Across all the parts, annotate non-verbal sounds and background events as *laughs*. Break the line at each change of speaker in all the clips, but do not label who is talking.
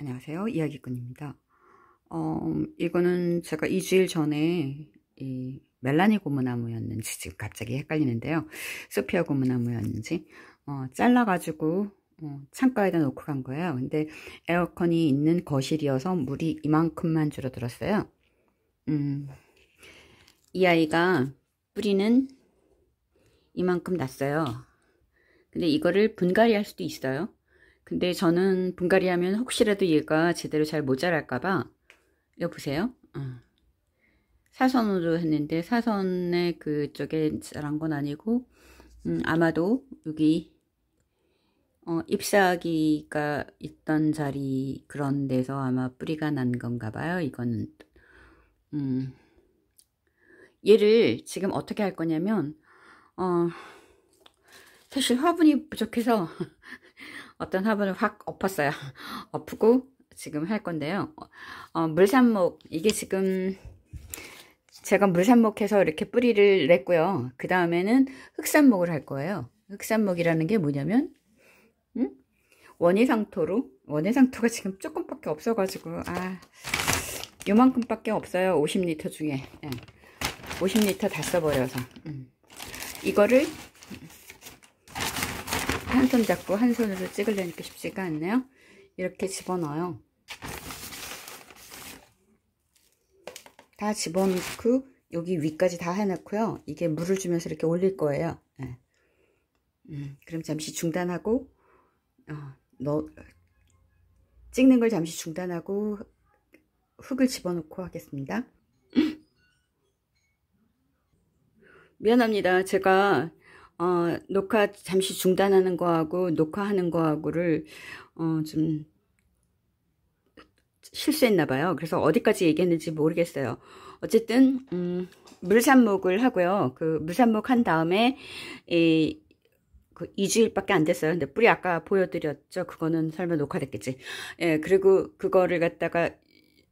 안녕하세요. 이야기꾼입니다. 어, 이거는 제가 2주일 전에 이 멜라니 고무나무였는지 지금 갑자기 헷갈리는데요. 소피아 고무나무였는지 어, 잘라가지고 어, 창가에다 놓고 간 거예요. 근데 에어컨이 있는 거실이어서 물이 이만큼만 줄어들었어요. 음, 이 아이가 뿌리는 이만큼 났어요. 근데 이거를 분갈이 할 수도 있어요. 근데 저는 분갈이 하면 혹시라도 얘가 제대로 잘 모자랄까봐 여보세요? 어. 사선으로 했는데 사선의 그쪽에 자란 건 아니고 음, 아마도 여기 어, 잎사귀가 있던 자리 그런 데서 아마 뿌리가 난 건가 봐요 이거는 음, 얘를 지금 어떻게 할 거냐면 어, 사실 화분이 부족해서 *laughs* 어떤 화분을 확 엎었어요. *laughs* 엎고 지금 할 건데요. 어, 물산목 이게 지금 제가 물산목해서 이렇게 뿌리를 냈고요. 그 다음에는 흑산목을 할 거예요. 흑산목이라는 게 뭐냐면 응? 원예상토로 원예상토가 *laughs* 지금 조금밖에 없어가지고 아 요만큼밖에 없어요. 50리터 중에 예. 50리터 다 써버려서 음. 이거를 한손 잡고 한 손으로 찍으려니까 쉽지가 않네요. 이렇게 집어넣어요. 다 집어넣고 여기 위까지 다 해놓고요. 이게 물을 주면서 이렇게 올릴 거예요. 네. 음, 그럼 잠시 중단하고 어, 넣, 찍는 걸 잠시 중단하고 흙을 집어넣고 하겠습니다. 미안합니다. 제가 어, 녹화 잠시 중단하는 거하고 녹화하는 거하고를 어, 좀 실수했나 봐요. 그래서 어디까지 얘기했는지 모르겠어요. 어쨌든 음, 물산목을 하고요. 그 물산목 한 다음에 이, 그 2주일밖에 안 됐어요. 근데 뿌리 아까 보여드렸죠. 그거는 설마 녹화됐겠지. 예, 그리고 그거를 갖다가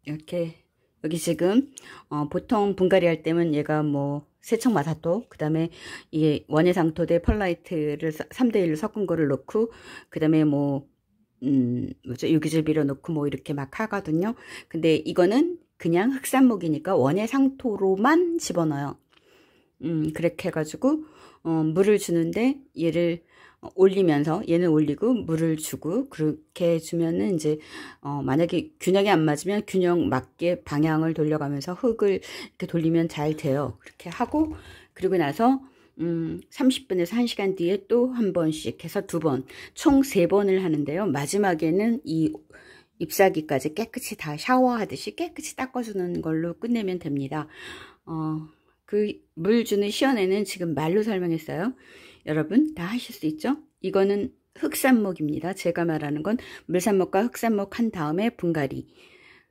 이렇게 여기 지금 어, 보통 분갈이 할 때면 얘가 뭐 세척마사토 그 다음에 이 원예상토 대 펄라이트를 3대1로 섞은 거를 넣고 그 다음에 뭐 음, 뭐죠? 유기질 밀어 넣고 뭐 이렇게 막 하거든요. 근데 이거는 그냥 흑산목이니까 원예상토로만 집어넣어요. 음, 그렇게 해가지고 어, 물을 주는데 얘를 어, 올리면서 얘는 올리고 물을 주고 그렇게 해주면은 이제 어, 만약에 균형이 안 맞으면 균형 맞게 방향을 돌려가면서 흙을 이렇게 돌리면 잘 돼요. 그렇게 하고 그리고 나서 음, 30분에서 1시간 뒤에 또 한 번씩 해서 두 번, 총 세 번을 하는데요. 마지막에는 이 잎사귀까지 깨끗이 다 샤워하듯이 깨끗이 닦아주는 걸로 끝내면 됩니다. 어, 그물 주는 시원에는 지금 말로 설명했어요. 여러분 다 하실 수 있죠? 이거는 흑산목입니다. 제가 말하는 건 물산목과 흑산목 한 다음에 분갈이.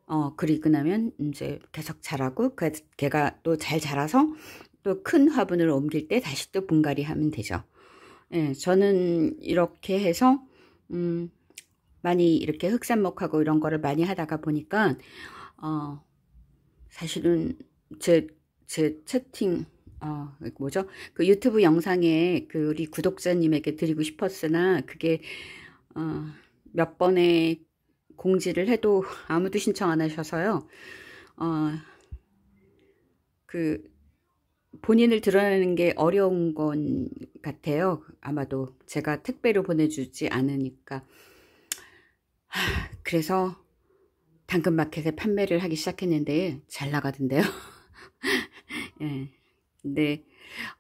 어, 그리고 나면 이제 계속 자라고 걔가 그 또잘 자라서 또 큰 화분을 옮길 때 다시 또 분갈이 하면 되죠. 예, 저는 이렇게 해서 음, 많이 이렇게 흑산목하고 이런 거를 많이 하다가 보니까 어, 사실은 제제 채팅 어, 뭐죠? 그 유튜브 영상에 그 우리 구독자님에게 드리고 싶었으나 그게 어, 몇 번의 공지를 해도 아무도 신청 안 하셔서요. 어, 그 본인을 드러내는 게 어려운 건 같아요. 아마도 제가 택배로 보내주지 않으니까. 하, 그래서 당근마켓에 판매를 하기 시작했는데 잘 나가던데요. *laughs* 예. 근데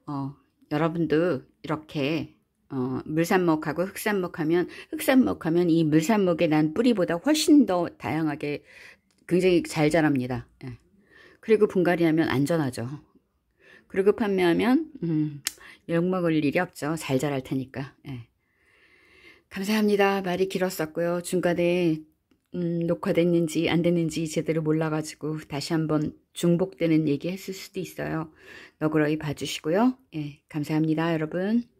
어, 여러분도 이렇게 어, 물산목하고 흑산목 하면 흑산목 하면 이 물산목에 난 뿌리보다 훨씬 더 다양하게 굉장히 잘 자랍니다. 예. 그리고 분갈이 하면 안전하죠. 그리고 판매하면 음, 욕먹을 일이 없죠. 잘 자랄 테니까. 예. 감사합니다. 말이 길었었고요. 중간에 음, 녹화됐는지 안 됐는지 제대로 몰라가지고 다시 한번 중복되는 얘기 했을 수도 있어요. 너그러이 봐주시고요. 예, 감사합니다, 여러분.